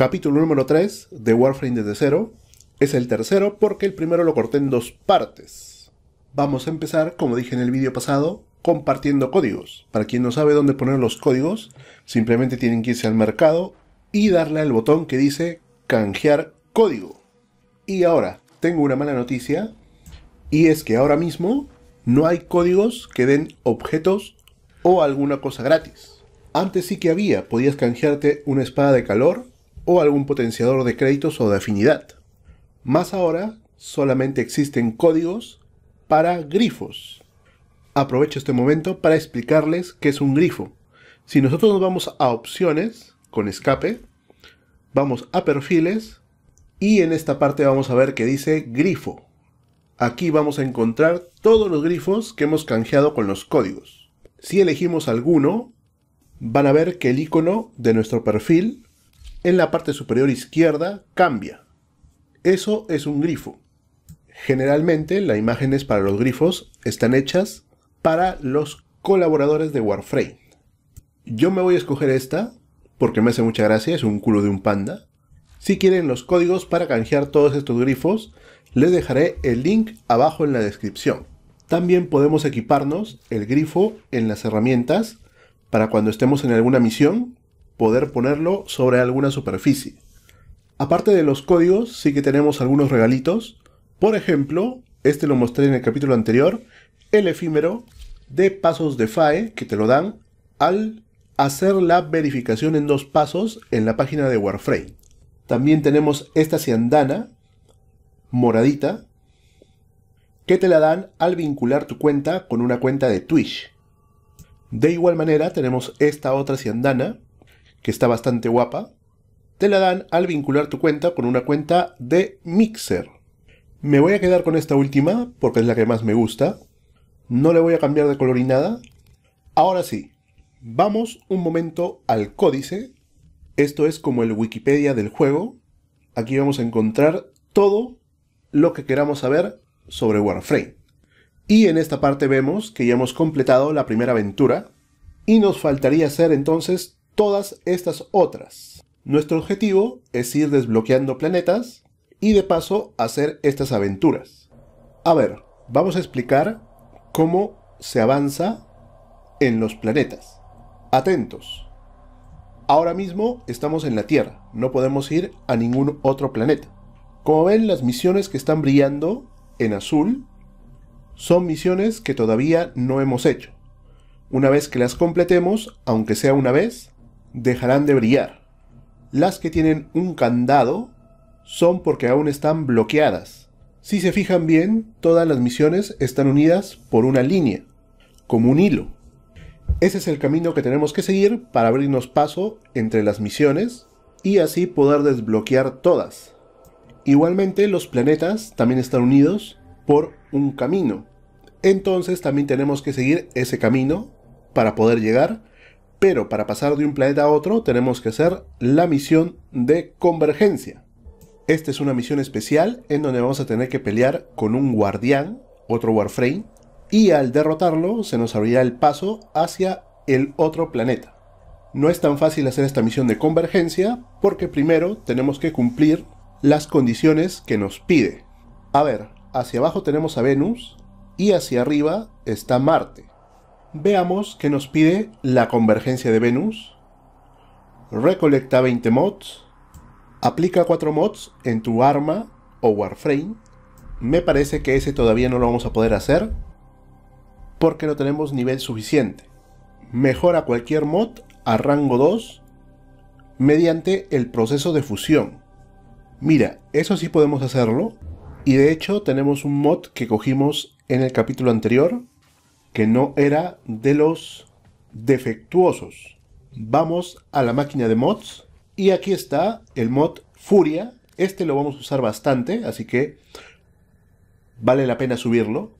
Capítulo número 3 de Warframe desde cero. Es el tercero porque el primero lo corté en dos partes. Vamos a empezar, como dije en el vídeo pasado, compartiendo códigos. Para quien no sabe dónde poner los códigos, simplemente tienen que irse al mercado y darle al botón que dice canjear código. Y ahora, tengo una mala noticia, y es que ahora mismo no hay códigos que den objetos o alguna cosa gratis. Antes sí que había, podías canjearte una espada de calor o algún potenciador de créditos o de afinidad. Más ahora, solamente existen códigos para grifos. Aprovecho este momento para explicarles qué es un grifo. Si nosotros vamos a opciones con escape, vamos a perfiles y en esta parte vamos a ver que dice grifo. Aquí vamos a encontrar todos los grifos que hemos canjeado con los códigos. Si elegimos alguno, van a ver que el icono de nuestro perfil en la parte superior izquierda cambia. Eso es un grifo. Generalmente las imágenes para los grifos están hechas para los colaboradores de Warframe. Yo me voy a escoger esta porque me hace mucha gracia, es un culo de un panda. Si quieren los códigos para canjear todos estos grifos, les dejaré el link abajo en la descripción. También podemos equiparnos el grifo en las herramientas para cuando estemos en alguna misión poder ponerlo sobre alguna superficie. Aparte de los códigos, sí que tenemos algunos regalitos. Por ejemplo, este lo mostré en el capítulo anterior, el efímero de pasos de FAE que te lo dan al hacer la verificación en dos pasos en la página de Warframe. También tenemos esta ciandana moradita que te la dan al vincular tu cuenta con una cuenta de Twitch. De igual manera tenemos esta otra ciandana que está bastante guapa, te la dan al vincular tu cuenta con una cuenta de Mixer. Me voy a quedar con esta última porque es la que más me gusta. No le voy a cambiar de color ni nada. Ahora sí, vamos un momento al códice. Esto es como el Wikipedia del juego. Aquí vamos a encontrar todo lo que queramos saber sobre Warframe. Y en esta parte vemos que ya hemos completado la primera aventura y nos faltaría hacer entonces todas estas otras. Nuestro objetivo es ir desbloqueando planetas y de paso hacer estas aventuras. A ver, vamos a explicar cómo se avanza en los planetas. Atentos. Ahora mismo estamos en la Tierra, no podemos ir a ningún otro planeta. Como ven, las misiones que están brillando en azul son misiones que todavía no hemos hecho. Una vez que las completemos, aunque sea una vez, dejarán de brillar. Las que tienen un candado son porque aún están bloqueadas. Si se fijan bien, todas las misiones están unidas por una línea, como un hilo. Ese es el camino que tenemos que seguir para abrirnos paso entre las misiones y así poder desbloquear todas. Igualmente los planetas también están unidos por un camino. Entonces también tenemos que seguir ese camino para poder llegar pero para pasar de un planeta a otro tenemos que hacer la misión de convergencia. Esta es una misión especial en donde vamos a tener que pelear con un guardián, otro Warframe, y al derrotarlo se nos abrirá el paso hacia el otro planeta. No es tan fácil hacer esta misión de convergencia porque primero tenemos que cumplir las condiciones que nos pide. A ver, hacia abajo tenemos a Venus y hacia arriba está Marte. Veamos que nos pide la convergencia de Venus. Recolecta 20 mods. Aplica 4 mods en tu arma o warframe. Me parece que ese todavía no lo vamos a poder hacer porque no tenemos nivel suficiente. Mejora cualquier mod a rango 2 mediante el proceso de fusión. Mira, eso sí podemos hacerlo y de hecho tenemos un mod que cogimos en el capítulo anterior que no era de los defectuosos. Vamos a la máquina de mods y aquí está el mod Furia. Este lo vamos a usar bastante, así que vale la pena subirlo.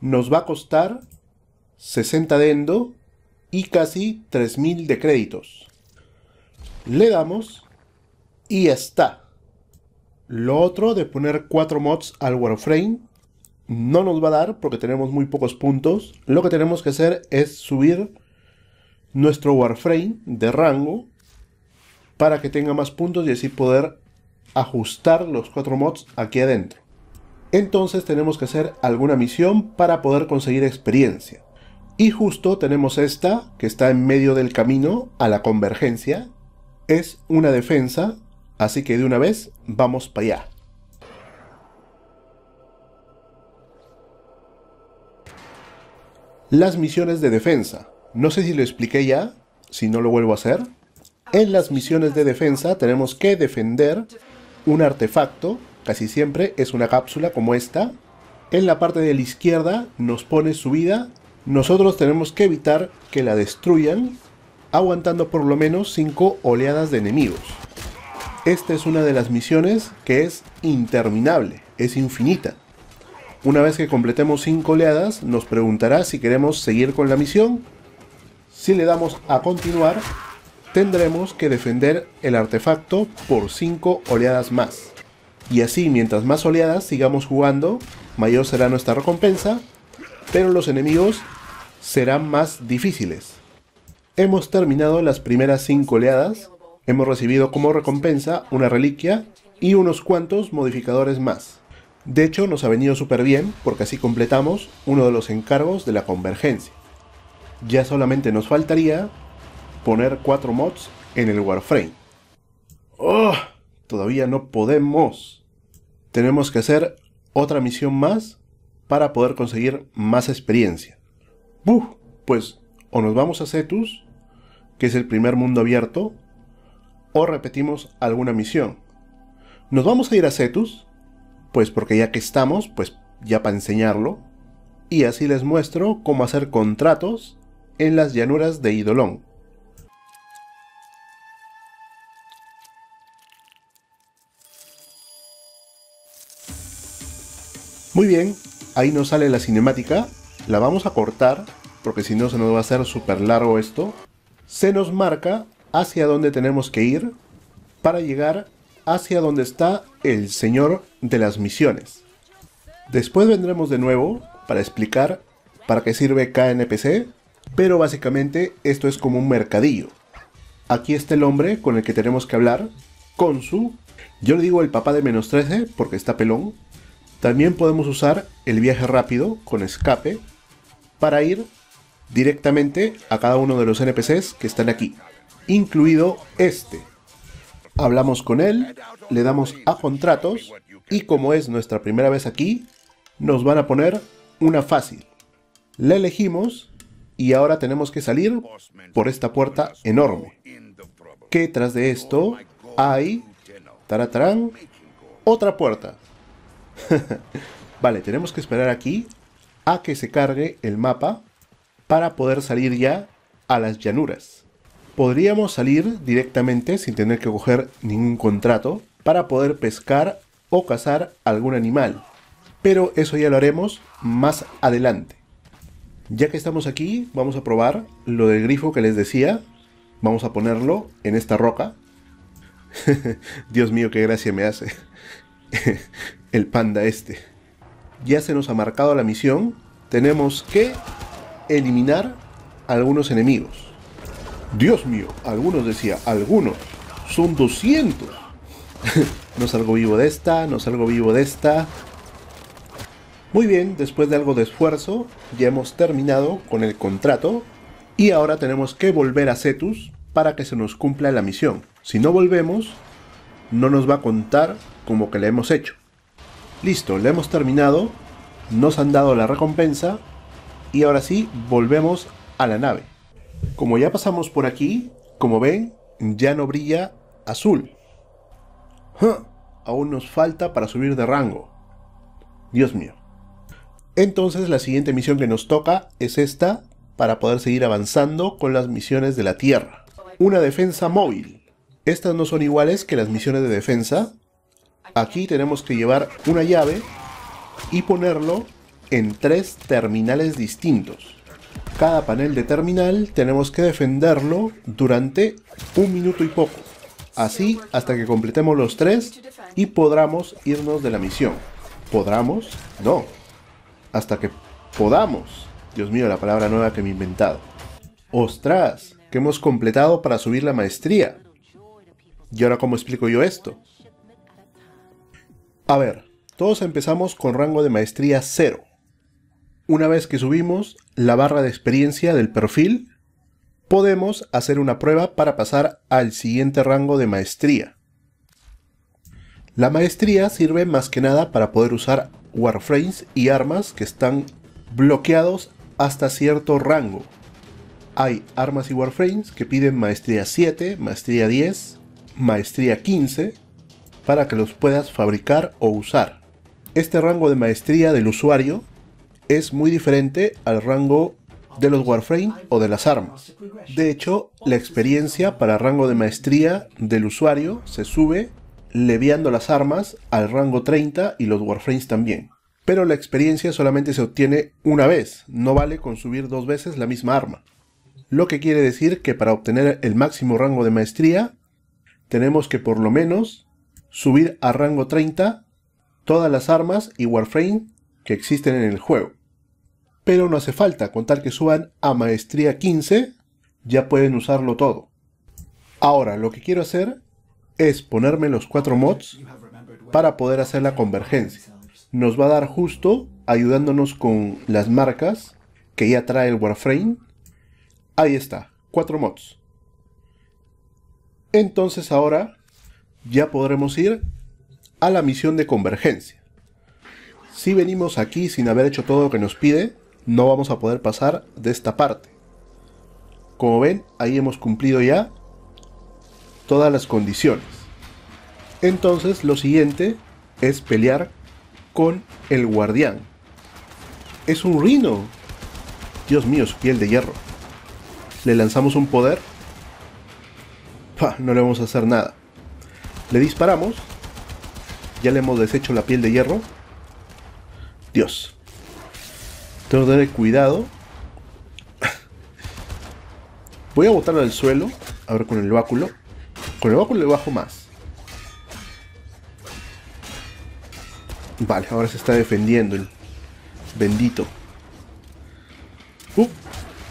Nos va a costar 60 de endo y casi 3000 de créditos. Le damos y está. Lo otro de poner 4 mods al Warframe no nos va a dar porque tenemos muy pocos puntos. Lo que tenemos que hacer es subir nuestro warframe de rango para que tenga más puntos y así poder ajustar los cuatro mods aquí adentro. Entonces tenemos que hacer alguna misión para poder conseguir experiencia. Y justo tenemos esta que está en medio del camino a la convergencia. Es una defensa, así que de una vez vamos para allá. Las misiones de defensa. No sé si lo expliqué ya, si no lo vuelvo a hacer. En las misiones de defensa tenemos que defender un artefacto, casi siempre es una cápsula como esta. En la parte de la izquierda nos pone su vida. Nosotros tenemos que evitar que la destruyan, aguantando por lo menos 5 oleadas de enemigos. Esta es una de las misiones que es interminable, es infinita. Una vez que completemos 5 oleadas, nos preguntará si queremos seguir con la misión. Si le damos a continuar, tendremos que defender el artefacto por 5 oleadas más. Y así, mientras más oleadas sigamos jugando, mayor será nuestra recompensa, pero los enemigos serán más difíciles. Hemos terminado las primeras 5 oleadas, hemos recibido como recompensa una reliquia y unos cuantos modificadores más. De hecho, nos ha venido súper bien porque así completamos uno de los encargos de la convergencia. Ya solamente nos faltaría poner cuatro mods en el Warframe. ¡Oh! Todavía no podemos. Tenemos que hacer otra misión más para poder conseguir más experiencia. ¡Buf! Pues o nos vamos a Cetus, que es el primer mundo abierto, o repetimos alguna misión. Nos vamos a ir a Cetus pues porque ya que estamos, pues ya para enseñarlo. Y así les muestro cómo hacer contratos en las llanuras de Idolón. Muy bien, ahí nos sale la cinemática, la vamos a cortar porque si no se nos va a hacer súper largo esto. Se nos marca hacia dónde tenemos que ir para llegar hacia donde está el Señor de las Misiones. Después vendremos de nuevo para explicar para qué sirve KNPC, pero básicamente esto es como un mercadillo. Aquí está el hombre con el que tenemos que hablar, con su, Yo le digo el papá de menos 13 porque está pelón. También podemos usar el viaje rápido con escape para ir directamente a cada uno de los NPCs que están aquí, incluido este hablamos con él, le damos a contratos y como es nuestra primera vez aquí, nos van a poner una fácil. La elegimos y ahora tenemos que salir por esta puerta enorme. Que tras de esto hay, taratarán, otra puerta. vale, tenemos que esperar aquí a que se cargue el mapa para poder salir ya a las llanuras podríamos salir directamente sin tener que coger ningún contrato para poder pescar o cazar algún animal. Pero eso ya lo haremos más adelante. Ya que estamos aquí, vamos a probar lo del grifo que les decía. Vamos a ponerlo en esta roca. Dios mío, qué gracia me hace. El panda este. Ya se nos ha marcado la misión. Tenemos que eliminar algunos enemigos. Dios mío, algunos decía, algunos, son 200. no salgo vivo de esta, no salgo vivo de esta. Muy bien, después de algo de esfuerzo, ya hemos terminado con el contrato y ahora tenemos que volver a Cetus para que se nos cumpla la misión. Si no volvemos, no nos va a contar como que la hemos hecho. Listo, la hemos terminado, nos han dado la recompensa y ahora sí volvemos a la nave. Como ya pasamos por aquí, como ven, ya no brilla azul. Aún nos falta para subir de rango. Dios mío. Entonces la siguiente misión que nos toca es esta para poder seguir avanzando con las misiones de la Tierra. Una defensa móvil. Estas no son iguales que las misiones de defensa. Aquí tenemos que llevar una llave y ponerlo en tres terminales distintos cada panel de terminal tenemos que defenderlo durante un minuto y poco. Así hasta que completemos los tres y podamos irnos de la misión. ¿Podramos? No. Hasta que podamos. Dios mío, la palabra nueva que me he inventado. ¡Ostras! Que hemos completado para subir la maestría. ¿Y ahora cómo explico yo esto? A ver, todos empezamos con rango de maestría cero una vez que subimos la barra de experiencia del perfil, podemos hacer una prueba para pasar al siguiente rango de maestría. La maestría sirve más que nada para poder usar warframes y armas que están bloqueados hasta cierto rango. Hay armas y warframes que piden maestría 7, maestría 10, maestría 15 para que los puedas fabricar o usar. Este rango de maestría del usuario es muy diferente al rango de los Warframe o de las armas. De hecho, la experiencia para rango de maestría del usuario se sube leviando las armas al rango 30 y los Warframes también. Pero la experiencia solamente se obtiene una vez, no vale con subir dos veces la misma arma. Lo que quiere decir que para obtener el máximo rango de maestría, tenemos que por lo menos subir a rango 30 todas las armas y Warframe que existen en el juego pero no hace falta, con tal que suban a maestría 15, ya pueden usarlo todo. Ahora, lo que quiero hacer es ponerme los cuatro mods para poder hacer la convergencia. Nos va a dar justo ayudándonos con las marcas que ya trae el Warframe. Ahí está, cuatro mods. Entonces ahora ya podremos ir a la misión de convergencia. Si venimos aquí sin haber hecho todo lo que nos pide, no vamos a poder pasar de esta parte. Como ven, ahí hemos cumplido ya todas las condiciones. Entonces lo siguiente es pelear con el guardián. Es un rino. Dios mío, su piel de hierro. Le lanzamos un poder. no le vamos a hacer nada. Le disparamos. Ya le hemos deshecho la piel de hierro. Dios. Tengo que tener cuidado. Voy a botarlo al suelo. A ver con el báculo. Con el báculo le bajo más. Vale, ahora se está defendiendo el bendito.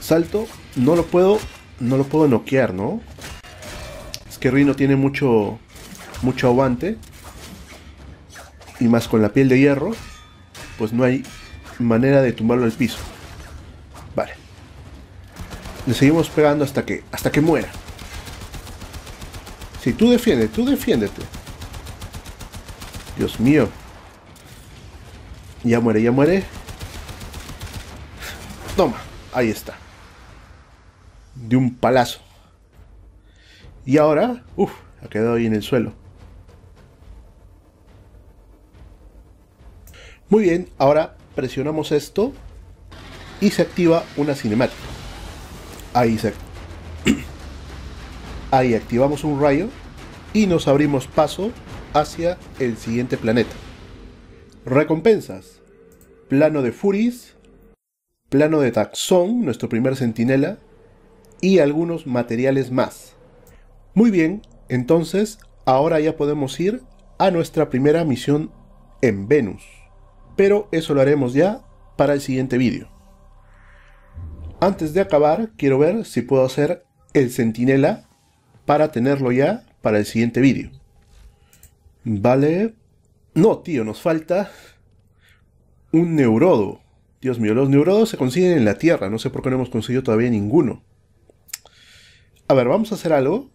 salto. No lo puedo. No lo puedo noquear, ¿no? Es que Rino tiene mucho. mucho aguante. Y más con la piel de hierro. Pues no hay manera de tumbarlo al piso. Vale. Le seguimos pegando hasta que, hasta que muera. Si tú defiendes tú defiéndete. Dios mío. Ya muere, ya muere. Toma, ahí está. De un palazo. Y ahora, Uf ha quedado ahí en el suelo. Muy bien, ahora presionamos esto y se activa una cinemática. Ahí, se... Ahí activamos un rayo y nos abrimos paso hacia el siguiente planeta. Recompensas. Plano de Furis, plano de Taxón, nuestro primer centinela, y algunos materiales más. Muy bien, entonces ahora ya podemos ir a nuestra primera misión en Venus pero eso lo haremos ya para el siguiente vídeo. Antes de acabar, quiero ver si puedo hacer el centinela para tenerlo ya para el siguiente vídeo. Vale. No, tío, nos falta un neurodo. Dios mío, los neurodos se consiguen en la Tierra. No sé por qué no hemos conseguido todavía ninguno. A ver, vamos a hacer algo.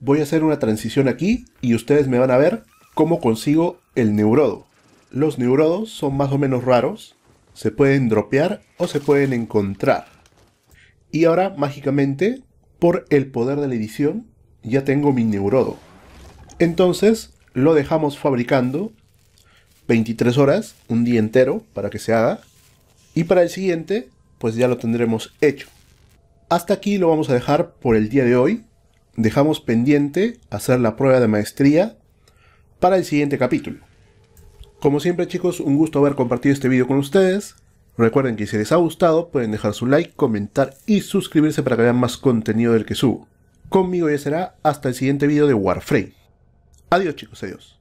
Voy a hacer una transición aquí y ustedes me van a ver cómo consigo el neurodo. Los neurodos son más o menos raros, se pueden dropear o se pueden encontrar. Y ahora, mágicamente, por el poder de la edición, ya tengo mi neurodo. Entonces, lo dejamos fabricando 23 horas, un día entero, para que se haga. Y para el siguiente, pues ya lo tendremos hecho. Hasta aquí lo vamos a dejar por el día de hoy. Dejamos pendiente hacer la prueba de maestría para el siguiente capítulo. Como siempre chicos, un gusto haber compartido este video con ustedes. Recuerden que si les ha gustado pueden dejar su like, comentar y suscribirse para que vean más contenido del que subo. Conmigo ya será hasta el siguiente video de Warframe. Adiós chicos, adiós.